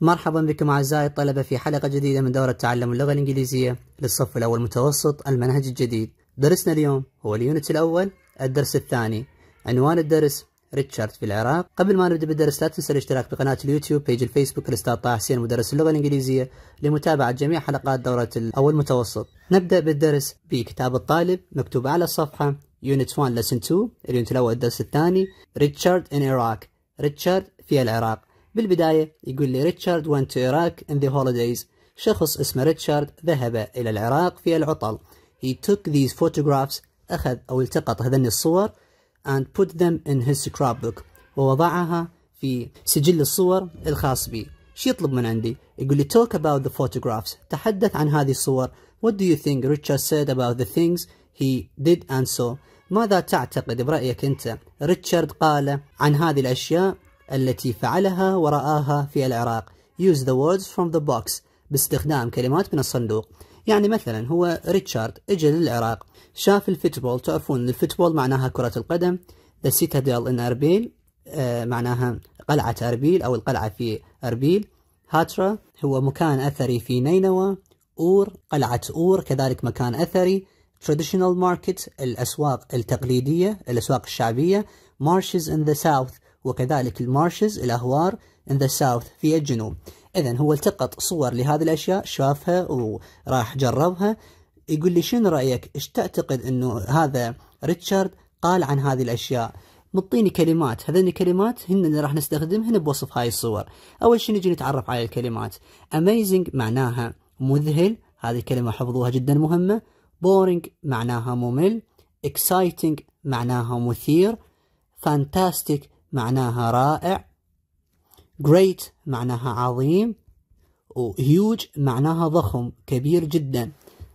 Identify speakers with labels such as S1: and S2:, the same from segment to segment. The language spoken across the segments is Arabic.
S1: مرحبا بكم أعزائي الطلبة في حلقة جديدة من دورة تعلم اللغة الإنجليزية للصف الأول متوسط المنهج الجديد درسنا اليوم هو اليونت الأول الدرس الثاني عنوان الدرس ريتشارد في العراق قبل ما نبدأ بالدرس لا تنسى الاشتراك بقناة اليوتيوب بيج الفيسبوك الأستاذ طه حسين مدرس اللغة الإنجليزية لمتابعة جميع حلقات دورة الأول متوسط نبدأ بالدرس بكتاب الطالب مكتوب على الصفحة يونت 1 لسن 2 اليونت الأول الدرس الثاني ريتشارد ان Iraq ريتشارد في العراق بالبداية يقول لي ريتشارد went to Iraq in the holidays شخص اسمه ريتشارد ذهب إلى العراق في العطل he took these photographs أخذ أو التقط هذني الصور and put them in his scrapbook ووضعها في سجل الصور الخاص بي شي يطلب من عندي؟ يقول لي talk about the photographs تحدث عن هذه الصور what do you think Richard said about the things he did and saw ماذا تعتقد برأيك أنت ريتشارد قال عن هذه الأشياء التي فعلها ورآها في العراق use the words from the box باستخدام كلمات من الصندوق يعني مثلا هو ريتشارد اجى للعراق شاف الفوتبول تعرفون الفوتبول معناها كرة القدم the citadel in أربيل آه معناها قلعة أربيل أو القلعة في أربيل هاترا هو مكان أثري في نينوى أور قلعة أور كذلك مكان أثري traditional market الأسواق التقليدية الأسواق الشعبية marshes in the south وكذلك المارشز الأهوار in the south في الجنوب إذا هو التقط صور لهذه الأشياء شافها وراح جربها يقول لي شنو رأيك إيش تعتقد أنه هذا ريتشارد قال عن هذه الأشياء مطيني كلمات هذين الكلمات هن اللي راح نستخدمهن بوصف هاي الصور أول شيء نجي نتعرف على الكلمات amazing معناها مذهل هذه كلمة حفظوها جدا مهمة boring معناها ممل exciting معناها مثير fantastic معناها رائع great معناها عظيم و huge معناها ضخم كبير جدا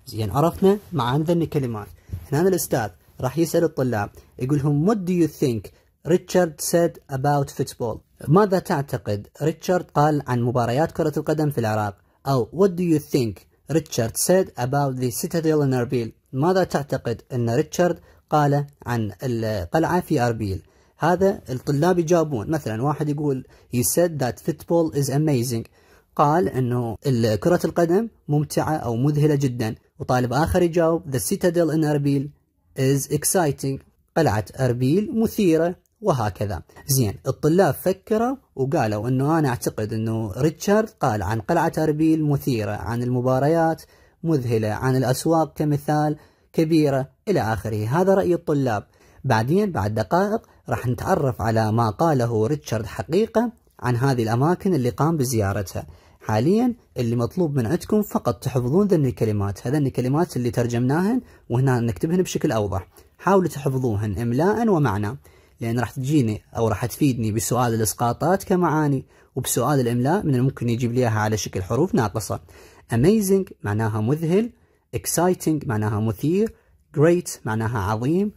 S1: زين عرفنا مع ذن الكلمات هنا الأستاذ راح يسأل الطلاب يقول لهم what do you think ريتشارد said about football ماذا تعتقد ريتشارد قال عن مباريات كرة القدم في العراق أو what do you think ريتشارد said about the citadel in Erbil ماذا تعتقد أن ريتشارد قال عن القلعة في أربيل هذا الطلاب يجاوبون مثلا واحد يقول you said that football is amazing قال انه كرة القدم ممتعة او مذهلة جدا وطالب اخر يجاوب the citadel in Erbil is exciting قلعة أربيل مثيرة وهكذا زين الطلاب فكروا وقالوا انه انا اعتقد انه ريتشارد قال عن قلعة أربيل مثيرة عن المباريات مذهلة عن الأسواق كمثال كبيرة إلى آخره هذا رأي الطلاب بعدين بعد دقائق راح نتعرف على ما قاله ريتشارد حقيقة عن هذه الأماكن اللي قام بزيارتها حاليا اللي مطلوب من عندكم فقط تحفظون ذن الكلمات هذن الكلمات اللي ترجمناهن وهنا نكتبهن بشكل أوضح حاولوا تحفظوهن إملاء ومعنى لأن راح تجيني أو راح تفيدني بسؤال الإسقاطات كمعاني وبسؤال الإملاء من الممكن يجيب لي إياها على شكل حروف ناقصة amazing معناها مذهل exciting معناها مثير great معناها عظيم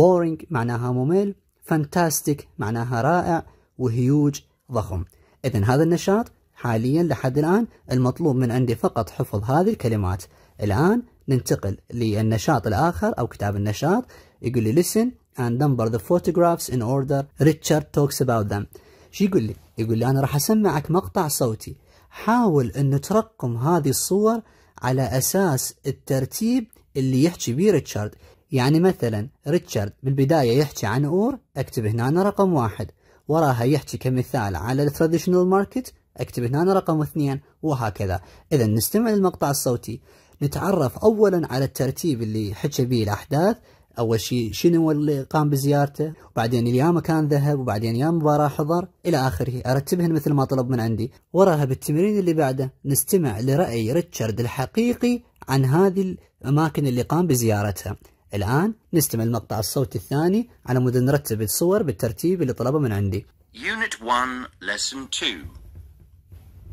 S1: boring معناها ممل فانتاستيك معناها رائع وهيوج ضخم إذا هذا النشاط حاليا لحد الآن المطلوب من عندي فقط حفظ هذه الكلمات الآن ننتقل للنشاط الآخر أو كتاب النشاط يقول لي listen and number the photographs in order Richard talks about them شو يقول لي؟ يقول لي أنا راح أسمعك مقطع صوتي حاول أن ترقم هذه الصور على أساس الترتيب اللي يحكي بيه ريتشارد يعني مثلا ريتشارد بالبداية يحكي عن اور اكتب هنا رقم واحد وراها يحكي كمثال على التراديشنال ماركت اكتب هنا رقم اثنين وهكذا إذا نستمع للمقطع الصوتي نتعرف أولا على الترتيب اللي حكى به الأحداث اول شيء شنو اللي قام بزيارته وبعدين يا مكان ذهب وبعدين يا مباراه حضر الى اخره ارتبهن مثل ما طلب من عندي وراها بالتمرين اللي بعده نستمع لراي ريتشارد الحقيقي عن هذه الاماكن اللي قام بزيارتها الآن نستمع المقطع الصوتي الثاني على مود نرتب الصور بالترتيب اللي طلبه من عندي.
S2: Unit 1 Lesson 2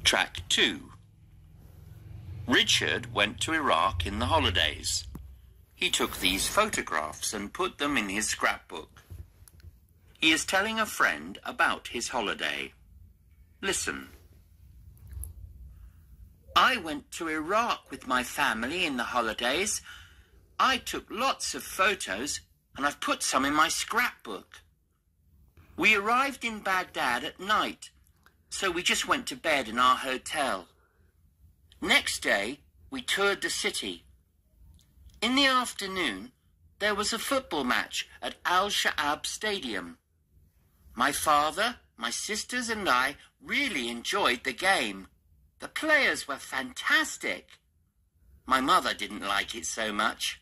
S2: Track 2 Richard went to Iraq in the holidays. He took these photographs and put them in his scrapbook. He is telling a friend about his holiday. Listen. I went to Iraq with my family in the holidays I took lots of photos and I've put some in my scrapbook. We arrived in Baghdad at night, so we just went to bed in our hotel. Next day, we toured the city. In the afternoon, there was a football match at Al Shaab Stadium. My father, my sisters, and I really enjoyed the game. The players were fantastic. My mother didn't like it so much.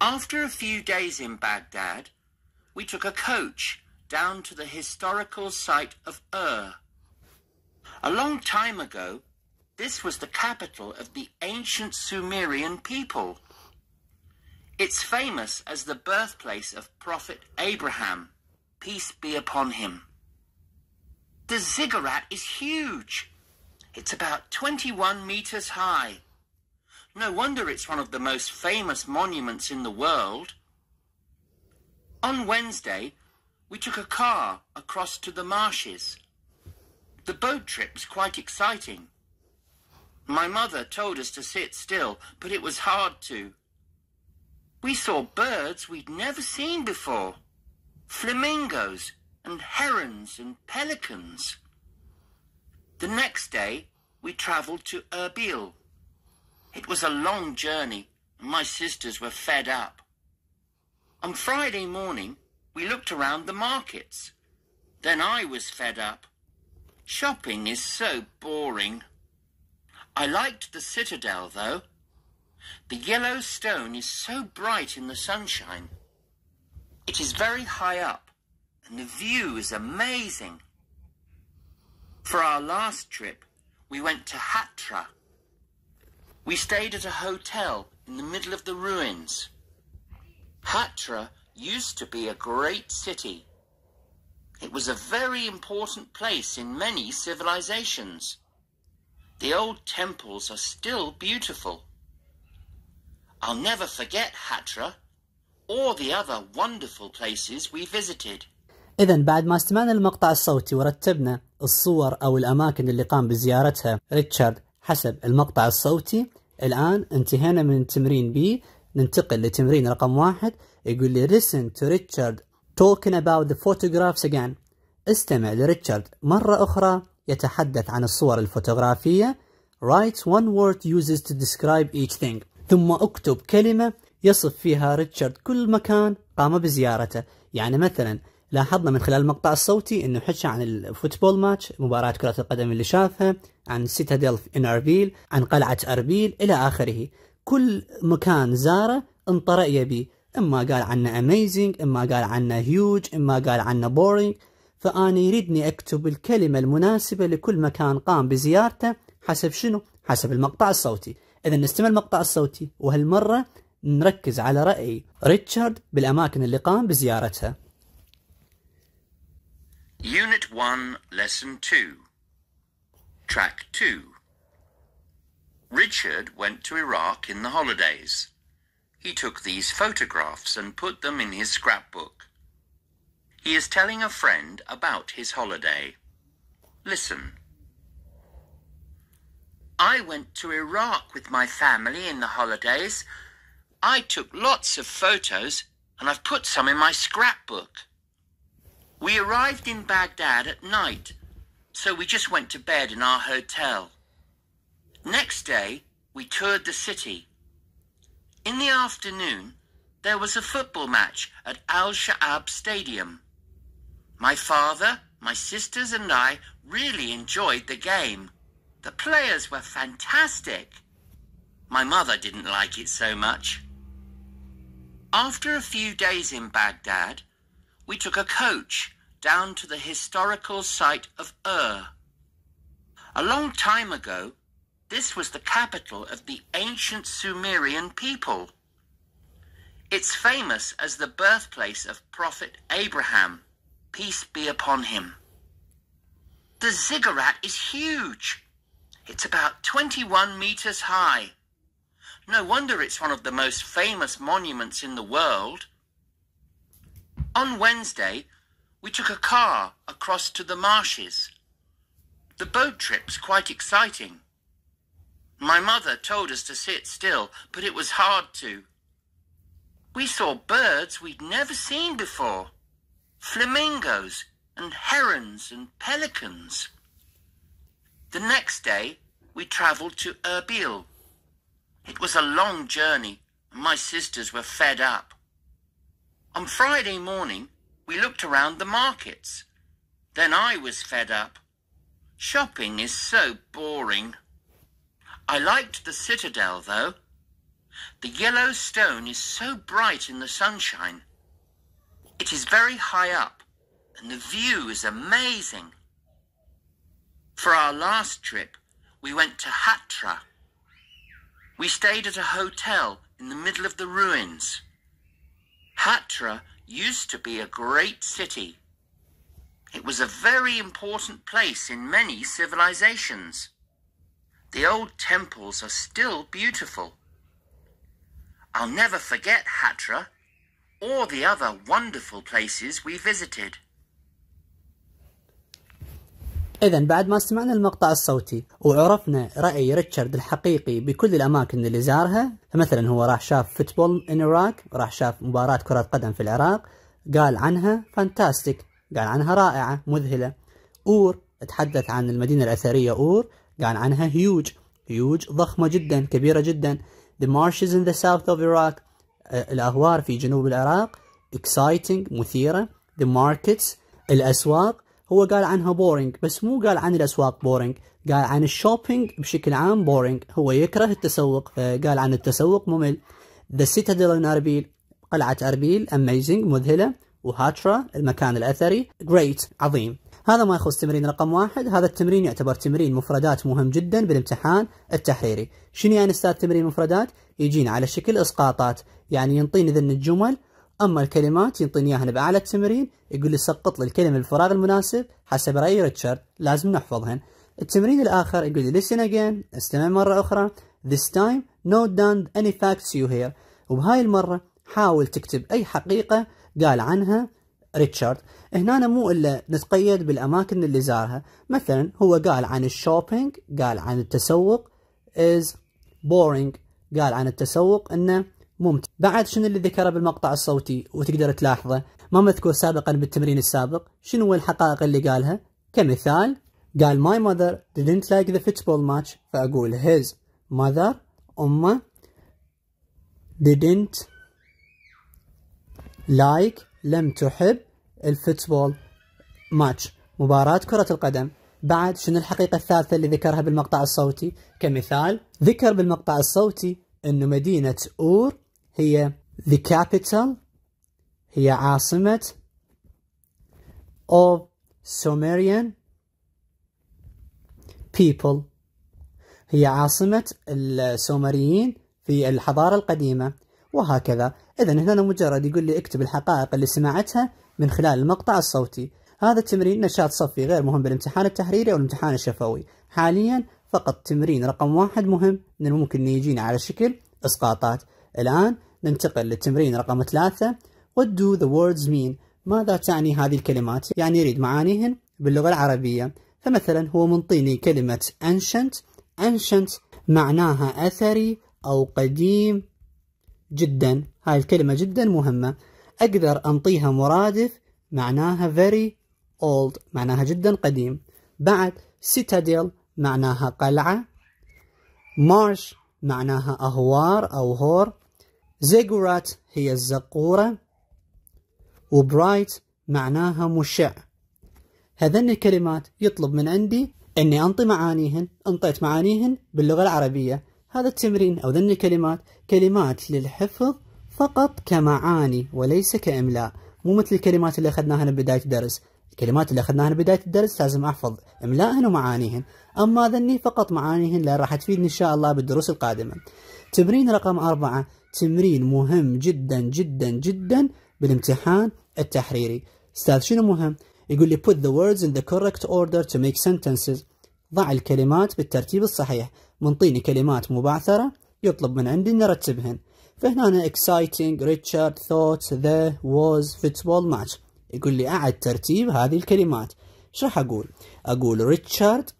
S2: After a few days in Baghdad, we took a coach down to the historical site of Ur. A long time ago, this was the capital of the ancient Sumerian people. It's famous as the birthplace of Prophet Abraham, peace be upon him. The ziggurat is huge. It's about 21 meters high no wonder it's one of the most famous monuments in the world. On Wednesday, we took a car across to the marshes. The boat trip was quite exciting. My mother told us to sit still, but it was hard to. We saw birds we'd never seen before. Flamingos and herons and pelicans. The next day, we travelled to Erbil. It was a long journey, and my sisters were fed up. On Friday morning, we looked around the markets. Then I was fed up. Shopping is so boring. I liked the citadel, though. The yellow stone is so bright in the sunshine. It is very high up, and the view is amazing. For our last trip, we went to Hatra. We stayed at a hotel in the middle of the ruins. Hatra used to be a great city. It was a very important place in many civilizations. The old temples are still beautiful. I'll never forget Hatra or the other wonderful places we visited.
S1: إذا بعد ما استمعنا المقطع الصوتي ورتبنا الصور أو الأماكن اللي قام بزيارتها ريتشارد حسب المقطع الصوتي الآن انتهينا من تمرين بي ننتقل لتمرين رقم واحد يقول لي listen to Richard talking about the photographs again استمع لريتشارد مرة أخرى يتحدث عن الصور الفوتوغرافية write one word uses to describe each thing ثم اكتب كلمة يصف فيها ريتشارد كل مكان قام بزيارته يعني مثلا لاحظنا من خلال المقطع الصوتي انه حكى عن الفوتبول ماتش مباراة كرة القدم اللي شافها عن سيتاديل إن أربيل عن قلعة أربيل إلى آخره كل مكان زاره انطرأ يبي إما قال عنه اميزنج إما قال عنه هيوج إما قال عنه بورينج فأنا يريدني أكتب الكلمة المناسبة لكل مكان قام بزيارته حسب شنو؟ حسب المقطع الصوتي إذا نستمع المقطع الصوتي وهالمرة نركز على رأي ريتشارد بالأماكن اللي قام بزيارتها
S2: Unit 1 Lesson 2 Track 2 Richard went to Iraq in the holidays. He took these photographs and put them in his scrapbook. He is telling a friend about his holiday. Listen. I went to Iraq with my family in the holidays. I took lots of photos and I've put some in my scrapbook. We arrived in Baghdad at night so we just went to bed in our hotel. Next day, we toured the city. In the afternoon, there was a football match at Al Shaab Stadium. My father, my sisters, and I really enjoyed the game. The players were fantastic. My mother didn't like it so much. After a few days in Baghdad, we took a coach down to the historical site of Ur. A long time ago, this was the capital of the ancient Sumerian people. It's famous as the birthplace of Prophet Abraham, peace be upon him. The ziggurat is huge. It's about 21 meters high. No wonder it's one of the most famous monuments in the world. On Wednesday, we took a car across to the marshes. The boat trip's quite exciting. My mother told us to sit still, but it was hard to. We saw birds we'd never seen before. Flamingos and herons and pelicans. The next day, we travelled to Erbil. It was a long journey, and my sisters were fed up. On Friday morning, we looked around the markets. Then I was fed up. Shopping is so boring. I liked the citadel, though. The yellow stone is so bright in the sunshine. It is very high up, and the view is amazing. For our last trip, we went to Hatra. We stayed at a hotel in the middle of the ruins. Hatra used to be a great city. It was a very important place in many civilizations. The old temples are still beautiful. I'll never forget Hatra or the other wonderful places we visited.
S1: إذا بعد ما سمعنا المقطع الصوتي وعرفنا رأي ريتشارد الحقيقي بكل الأماكن اللي زارها فمثلا هو راح شاف فوتبول إن إراك راح شاف مباراة كرة قدم في العراق قال عنها فانتاستيك قال عنها رائعة مذهلة أور تحدث عن المدينة الأثرية أور قال عنها هيوج هيوج ضخمة جدا كبيرة جدا The marshes in the south of Iraq آه، الأهوار في جنوب العراق exciting مثيرة the markets الأسواق هو قال عنها بورينج بس مو قال عن الأسواق بورينج قال عن الشوبينج بشكل عام بورينج هو يكره التسوق فقال عن التسوق ممل ذا سيتادل ان اربيل قلعة اربيل اميزنج مذهلة وهاترا المكان الاثري جريت عظيم هذا ما يخص تمرين رقم واحد هذا التمرين يعتبر تمرين مفردات مهم جدا بالامتحان التحريري شنو يعني استاذ تمرين مفردات يجينا على شكل اسقاطات يعني ينطيني ذن الجمل اما الكلمات ينطيني اياها باعلى التمرين يقول لي سقط لي الكلمه بالفراغ المناسب حسب راي ريتشارد لازم نحفظهن التمرين الاخر يقول لي listen again استمع مره اخرى this time note down any facts you hear وبهاي المره حاول تكتب اي حقيقه قال عنها ريتشارد هنا مو الا نتقيد بالاماكن اللي زارها مثلا هو قال عن الشوبينج قال عن التسوق is boring قال عن التسوق انه ممتع بعد شنو اللي ذكره بالمقطع الصوتي وتقدر تلاحظه ما مذكور سابقا بالتمرين السابق شنو الحقائق اللي قالها كمثال قال my mother didn't like the football match فأقول his mother أمه didn't like لم تحب الفوتبول ماتش مباراة كرة القدم بعد شنو الحقيقة الثالثة اللي ذكرها بالمقطع الصوتي كمثال ذكر بالمقطع الصوتي أنه مدينة أور هي the capital هي عاصمة of Sumerian people هي عاصمة السومريين في الحضارة القديمة وهكذا إذا هنا مجرد يقول لي اكتب الحقائق اللي سمعتها من خلال المقطع الصوتي هذا التمرين نشاط صفي غير مهم بالامتحان التحريري أو الامتحان الشفوي حاليا فقط تمرين رقم واحد مهم إنه الممكن يجينا على شكل إسقاطات الآن ننتقل للتمرين رقم ثلاثة What do the words mean؟ ماذا تعني هذه الكلمات؟ يعني يريد معانيهن باللغة العربية فمثلا هو منطيني كلمة ancient ancient معناها أثري أو قديم جدا هاي الكلمة جدا مهمة أقدر أنطيها مرادف معناها very old معناها جدا قديم بعد citadel معناها قلعة marsh معناها أهوار أو هور زيجورات هي الزقورة وبرايت معناها مشع هذن الكلمات يطلب من عندي أني أنطي معانيهن أنطيت معانيهن باللغة العربية هذا التمرين أو ذن الكلمات كلمات للحفظ فقط كمعاني وليس كإملاء مو مثل الكلمات اللي أخذناها بداية الدرس الكلمات اللي أخذناها بداية الدرس لازم أحفظ إملائهن ومعانيهن أما ذني فقط معانيهن لأن راح تفيدني إن شاء الله بالدروس القادمة تمرين رقم أربعة تمرين مهم جدا جدا جدا بالامتحان التحريري استاذ شنو مهم يقول لي put the words in the correct order to make sentences ضع الكلمات بالترتيب الصحيح منطيني كلمات مبعثرة يطلب من عندي نرتبهن فهنا أنا exciting, Richard, thought, the, was, football match يقول لي أعد ترتيب هذه الكلمات شو راح أقول أقول ريتشارد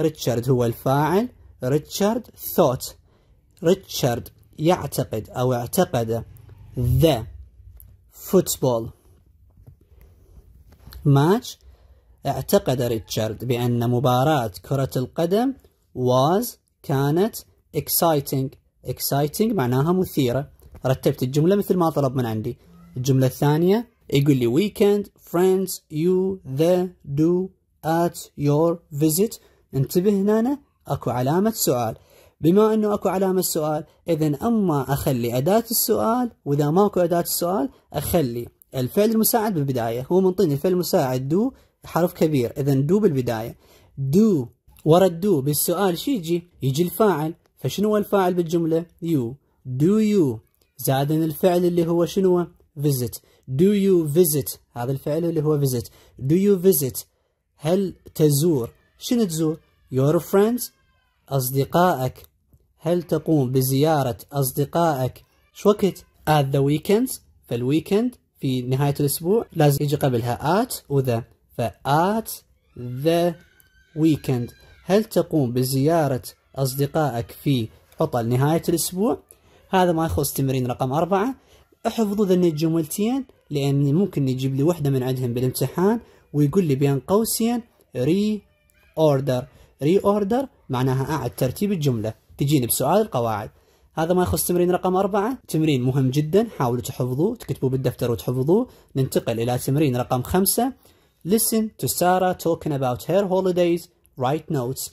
S1: ريتشارد هو الفاعل ريتشارد ثوت ريتشارد يعتقد أو اعتقد the football match اعتقد ريتشارد بأن مباراة كرة القدم was كانت exciting exciting معناها مثيرة رتبت الجملة مثل ما طلب من عندي الجملة الثانية يقول لي weekend friends you the do at your visit انتبه هنا أكو علامة سؤال بما انه اكو علامه السؤال اذا اما اخلي اداه السؤال واذا ماكو اداه السؤال اخلي الفعل المساعد بالبدايه هو منطيني الفعل المساعد دو حرف كبير اذا دو بالبدايه دو ورا الدو بالسؤال شي يجي يجي الفاعل فشنو هو الفاعل بالجمله يو دو يو زائد الفعل اللي هو شنو visit do you visit هذا الفعل اللي هو visit do you visit هل تزور شنو تزور يور فريندز أصدقائك هل تقوم بزيارة أصدقائك شو وقت at the weekends في الويكند في نهاية الأسبوع لازم يجي قبلها at وذا ف at the weekend هل تقوم بزيارة أصدقائك في عطل نهاية الأسبوع هذا ما يخص تمرين رقم أربعة احفظوا ذن الجملتين لأن ممكن يجيب لي واحدة من عندهم بالامتحان ويقول لي بين قوسين ري أوردر ري اوردر معناها اعد ترتيب الجمله تجيني بسؤال القواعد هذا ما يخص تمرين رقم أربعة تمرين مهم جدا حاولوا تحفظوه تكتبوه بالدفتر وتحفظوه ننتقل إلى تمرين رقم خمسة Listen to Sarah talking about her holidays Write notes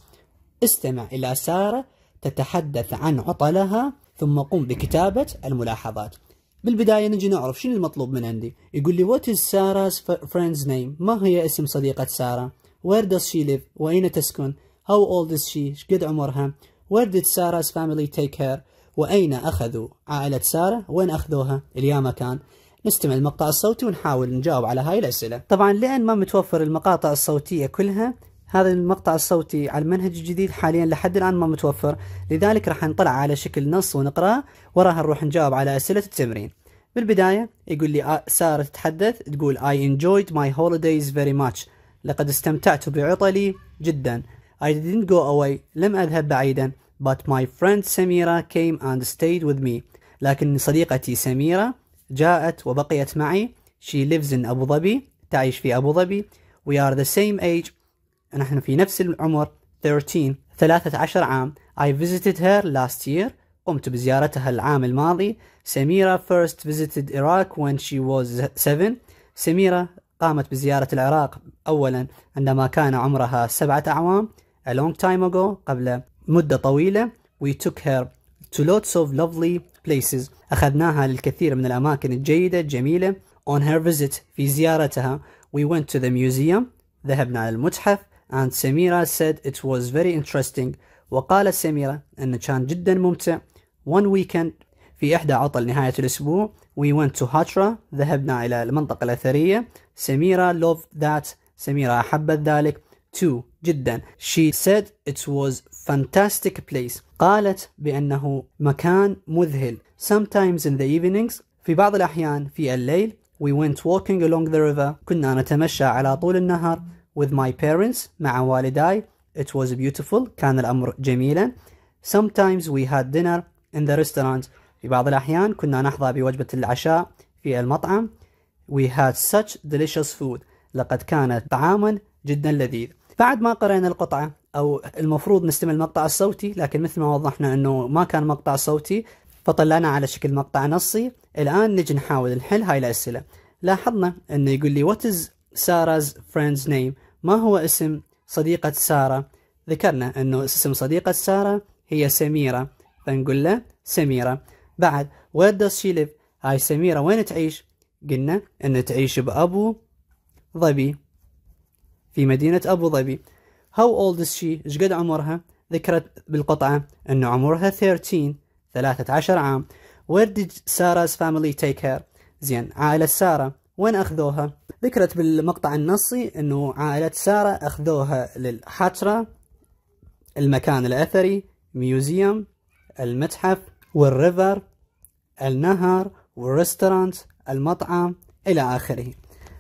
S1: استمع إلى سارة تتحدث عن عطلها ثم قم بكتابة الملاحظات بالبداية نجي نعرف شنو المطلوب من عندي يقول لي What is Sarah's friend's name؟ ما هي اسم صديقة سارة؟ Where does she live؟ وأين تسكن؟ How old is she? شقد عمرها؟ Where did Sarah's family take her? وأين أخذوا عائلة سارة؟ وين أخذوها؟ إلى مكان؟ نستمع المقطع الصوتي ونحاول نجاوب على هاي الأسئلة طبعا لأن ما متوفر المقاطع الصوتية كلها هذا المقطع الصوتي على المنهج الجديد حاليا لحد الآن ما متوفر لذلك راح نطلع على شكل نص ونقرأه وراها نروح نجاوب على أسئلة التمرين بالبداية يقول لي آه، سارة تتحدث تقول I enjoyed my holidays very much لقد استمتعت بعطلي جدا I didn't go away لم أذهب بعيدا But my friend Samira came and stayed with me لكن صديقتي سميرة جاءت وبقيت معي She lives in أبو ظبي تعيش في أبو ظبي We are the same age نحن في نفس العمر 13 13 عام I visited her last year قمت بزيارتها العام الماضي سميرة first visited Iraq when she was 7 سميرة قامت بزيارة العراق أولا عندما كان عمرها سبعة أعوام a long time ago قبل مدة طويلة we took her to lots of lovely places أخذناها للكثير من الأماكن الجيدة الجميلة on her visit في زيارتها we went to the museum ذهبنا على المتحف and Samira said it was very interesting وقالت سميرة أنه كان جدا ممتع one weekend في إحدى عطل نهاية الأسبوع we went to Hatra ذهبنا إلى المنطقة الأثرية سميرة loved that سميرة أحبت ذلك to جدا she said it was fantastic place قالت بأنه مكان مذهل sometimes in the evenings في بعض الأحيان في الليل we went walking along the river كنا نتمشى على طول النهر with my parents مع والداي it was beautiful كان الأمر جميلا sometimes we had dinner in the restaurant في بعض الأحيان كنا نحظى بوجبة العشاء في المطعم we had such delicious food لقد كان طعاما جدا لذيذ بعد ما قرأنا القطعة أو المفروض نستمع المقطع الصوتي لكن مثل ما وضحنا أنه ما كان مقطع صوتي فطلعنا على شكل مقطع نصي الآن نجي نحاول نحل هاي الأسئلة لاحظنا أنه يقول لي What is Sarah's friend's name ما هو اسم صديقة سارة ذكرنا أنه اسم صديقة سارة هي سميرة فنقول له سميرة بعد Where does she live هاي سميرة وين تعيش قلنا أن تعيش بأبو ظبي في مدينة أبو ظبي How old is she؟ إيش قد عمرها؟ ذكرت بالقطعة أن عمرها 13 13 عام Where did Sarah's family take her؟ زين عائلة سارة وين أخذوها؟ ذكرت بالمقطع النصي أنه عائلة سارة أخذوها للحترة المكان الأثري ميوزيوم المتحف والريفر النهر والريستورانت المطعم إلى آخره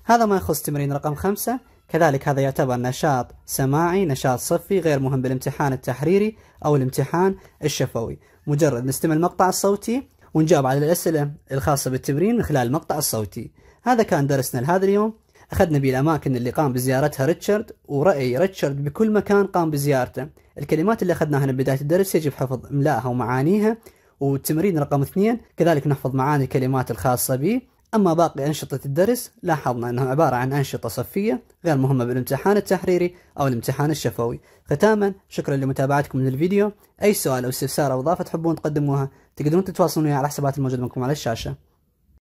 S1: هذا ما يخص تمرين رقم خمسة كذلك هذا يعتبر نشاط سماعي نشاط صفي غير مهم بالامتحان التحريري أو الامتحان الشفوي مجرد نستمع المقطع الصوتي ونجاوب على الأسئلة الخاصة بالتمرين من خلال المقطع الصوتي هذا كان درسنا لهذا اليوم أخذنا بالأماكن اللي قام بزيارتها ريتشارد ورأي ريتشارد بكل مكان قام بزيارته الكلمات اللي أخذناها هنا بداية الدرس يجب حفظ إملائها ومعانيها والتمرين رقم اثنين كذلك نحفظ معاني الكلمات الخاصة به أما باقي أنشطة الدرس لاحظنا أنها عبارة عن أنشطة صفية غير مهمة بالامتحان التحريري أو الامتحان الشفوي ختاما شكرا لمتابعتكم للفيديو أي سؤال أو استفسار أو إضافة تحبون تقدموها تقدرون تتواصلون على حسابات الموجودة منكم على الشاشة